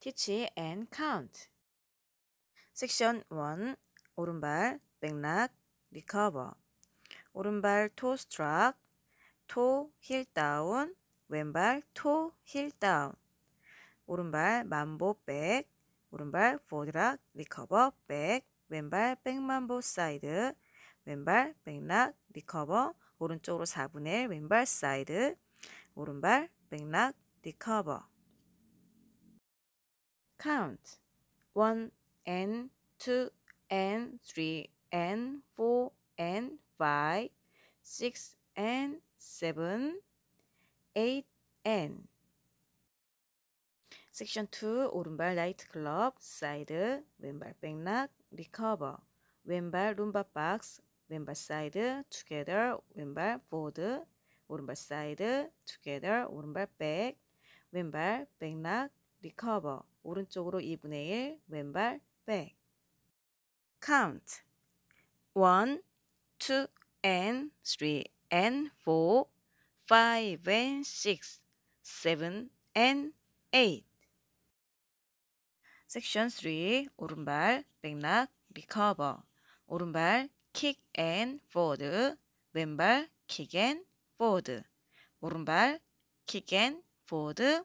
teach and count. 섹션 1 오른발 백락 recover 오른발 toe struck toe heel down 왼발 toe heel down 오른발 만보 백 오른발 포드락 recover 백 왼발 백만보 사이드 왼발 백락 recover 오른쪽으로 4분의 1 왼발 사이드 오른발 백락 recover Count 1 and 2 and 3 and 4 and 5, 6 and 7, 8 and 섹션 2 오른발 나이트 클럽 사이드 왼발 백락 리커버 왼발 룸바 박스 왼발 사이드 투게더 왼발 포드 오른발 사이드 투게더 오른발 백 왼발 백락 recover 오른쪽으로 2분의 1 왼발 back count 1 2 and 3 and 4 5 and 6 7 and 8 섹션 3 오른발 백락 recover 오른발 kick and forward 왼발 kick and forward 오른발 kick and forward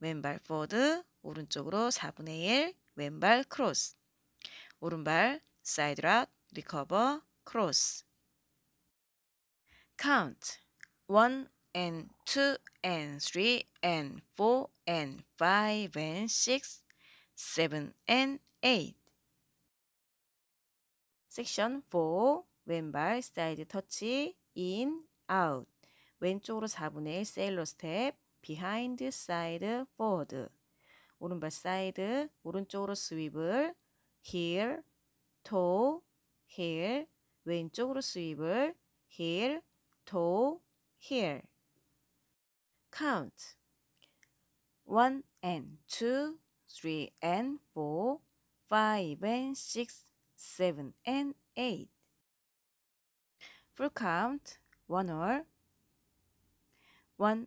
왼발 포워드 오른쪽으로 4분의 1 왼발 크로스 오른발 사이드 락 리커버 크로스 c o u 1 and 2 and 3 and 4 and 5 and 6 7 and 8 섹션 4 왼발 사이드 터치 인 아웃 왼쪽으로 4분의 1 세일러 스텝 behind side forward 오른발 사이드 오른쪽으로 스윕을 heel toe heel 왼쪽으로 스윕을 heel toe heel count 1 and 2 3 and 4 5 and 6 7 and 8 full count 1 or 1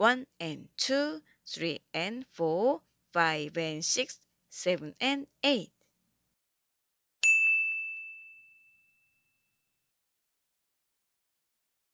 1 and 2, 3 and 4, 5 and 6, 7 and 8.